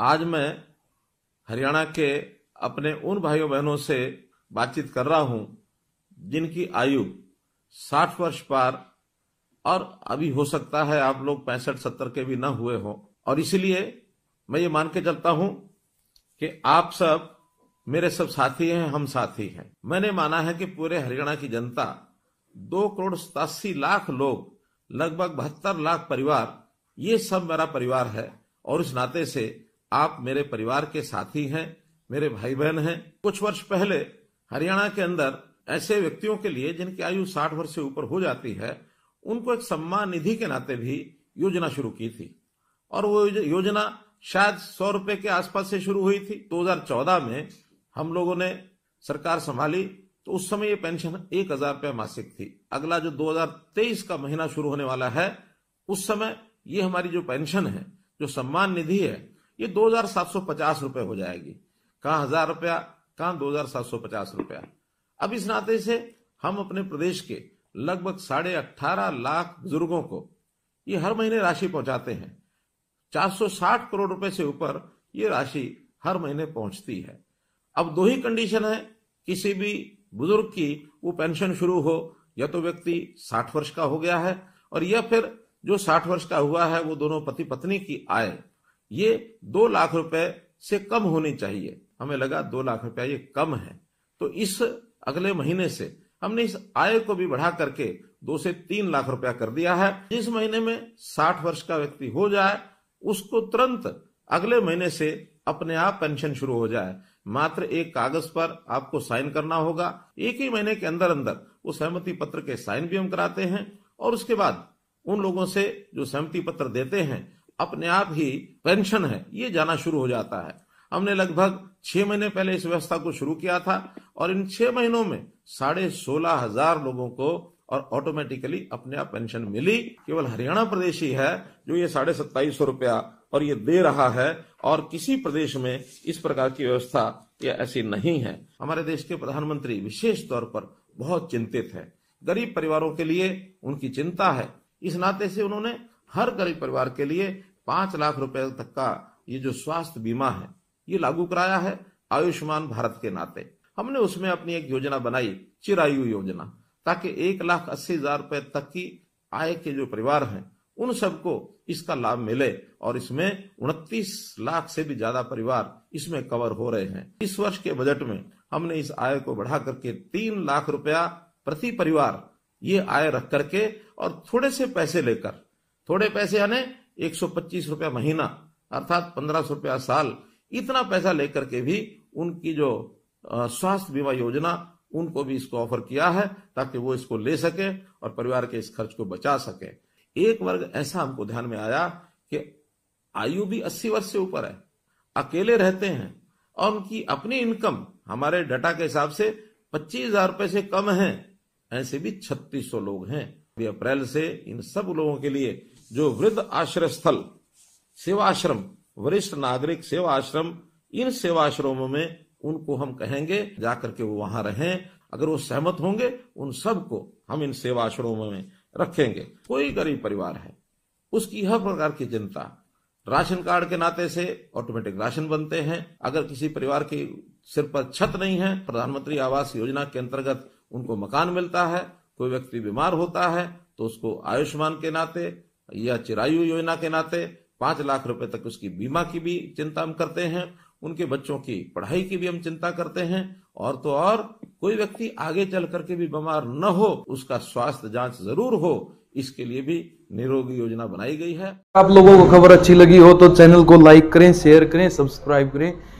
आज मैं हरियाणा के अपने उन भाइयों बहनों से बातचीत कर रहा हूं जिनकी आयु 60 वर्ष पार और अभी हो सकता है आप लोग पैंसठ सत्तर के भी ना हुए हो और इसलिए मैं ये मान के चलता हूं कि आप सब मेरे सब साथी हैं हम साथी हैं मैंने माना है कि पूरे हरियाणा की जनता दो करोड़ सतासी लाख लोग लगभग बहत्तर लाख परिवार ये सब मेरा परिवार है और इस नाते से आप मेरे परिवार के साथी हैं मेरे भाई बहन हैं कुछ वर्ष पहले हरियाणा के अंदर ऐसे व्यक्तियों के लिए जिनकी आयु 60 वर्ष से ऊपर हो जाती है उनको एक सम्मान निधि के नाते भी योजना शुरू की थी और वो योजना शायद सौ रुपए के आसपास से शुरू हुई थी 2014 में हम लोगों ने सरकार संभाली तो उस समय ये पेंशन एक हजार रुपये मासिक थी अगला जो 2023 का महीना शुरू होने वाला है उस समय ये हमारी जो पेंशन है जो सम्मान निधि है ये दो हजार सात सौ पचास रुपए हो जाएगी कहा हजार रुपया कहा दो हजार सात सौ पचास रुपया अब इस नाते से हम अपने प्रदेश के लगभग साढ़े अट्ठारह लाख बुजुर्गों को ये हर महीने राशि पहुंचाते हैं 460 करोड़ रुपए से ऊपर ये राशि हर महीने पहुंचती है अब दो ही कंडीशन है किसी भी बुजुर्ग की वो पेंशन शुरू हो या तो व्यक्ति 60 वर्ष का हो गया है और या फिर जो 60 वर्ष का हुआ है वो दोनों पति पत्नी की आय ये दो लाख रुपए से कम होनी चाहिए हमें लगा दो लाख रुपया ये कम है तो इस अगले महीने से हमने इस आय को भी बढ़ा करके दो से तीन लाख रुपया कर दिया है जिस महीने में साठ वर्ष का व्यक्ति हो जाए उसको तुरंत अगले महीने से अपने आप पेंशन शुरू हो जाए मात्र एक कागज पर आपको साइन करना होगा एक ही महीने के अंदर अंदर वो सहमति पत्र के साइन भी हम कराते हैं और उसके बाद उन लोगों से जो सहमति पत्र देते हैं अपने आप ही पेंशन है ये जाना शुरू हो जाता है हमने लगभग छह महीने पहले इस व्यवस्था को शुरू किया था और इन छह महीनों में साढ़े सोलह हजार लोगों को और ऑटोमेटिकली अपने आप पेंशन मिली केवल हरियाणा प्रदेश ही है जो ये साढ़े सत्ताईस सौ रुपया और ये दे रहा है और किसी प्रदेश में इस प्रकार की व्यवस्था या ऐसी नहीं है हमारे देश के प्रधानमंत्री विशेष तौर पर बहुत चिंतित है गरीब परिवारों के लिए उनकी चिंता है इस नाते से उन्होंने हर गरीब परिवार के लिए पांच लाख रुपए तक का ये जो स्वास्थ्य बीमा है ये लागू कराया है आयुष्मान भारत के नाते हमने उसमें अपनी एक योजना बनाई चिरायु योजना ताकि एक लाख अस्सी हजार रुपए तक की आय के जो परिवार हैं उन सबको इसका लाभ मिले और इसमें उनतीस लाख से भी ज्यादा परिवार इसमें कवर हो रहे हैं इस वर्ष के बजट में हमने इस आय को बढ़ा करके तीन लाख रुपया प्रति परिवार ये आय रख करके और थोड़े से पैसे लेकर थोड़े पैसे यानी एक सौ पच्चीस रुपया महीना अर्थात पंद्रह सौ रुपया साल इतना पैसा लेकर के भी उनकी जो स्वास्थ्य बीमा योजना उनको भी इसको ऑफर किया है ताकि वो इसको ले सके और परिवार के इस खर्च को बचा सके एक वर्ग ऐसा हमको ध्यान में आया कि आयु भी अस्सी वर्ष से ऊपर है अकेले रहते हैं और उनकी अपनी इनकम हमारे डाटा के हिसाब से पच्चीस हजार रुपए से कम है ऐसे भी छत्तीस सौ लोग हैं अप्रैल से इन सब लोगों के लिए जो वृद्ध आश्रय स्थल सेवाश्रम वरिष्ठ नागरिक सेवा आश्रम इन आश्रमों में उनको हम कहेंगे जाकर के वो वहां रहें अगर वो सहमत होंगे उन सबको हम इन आश्रमों में रखेंगे कोई गरीब परिवार है उसकी हर प्रकार की चिंता राशन कार्ड के नाते से ऑटोमेटिक राशन बनते हैं अगर किसी परिवार के सिर पर छत नहीं है प्रधानमंत्री आवास योजना के अंतर्गत उनको मकान मिलता है कोई व्यक्ति बीमार होता है तो उसको आयुष्मान के नाते या चिरायु योजना के नाते पांच लाख रुपए तक उसकी बीमा की भी चिंता हम करते हैं उनके बच्चों की पढ़ाई की भी हम चिंता करते हैं और तो और कोई व्यक्ति आगे चल करके भी बीमार न हो उसका स्वास्थ्य जांच जरूर हो इसके लिए भी निरोगी योजना बनाई गई है आप लोगों को खबर अच्छी लगी हो तो चैनल को लाइक करें शेयर करें सब्सक्राइब करें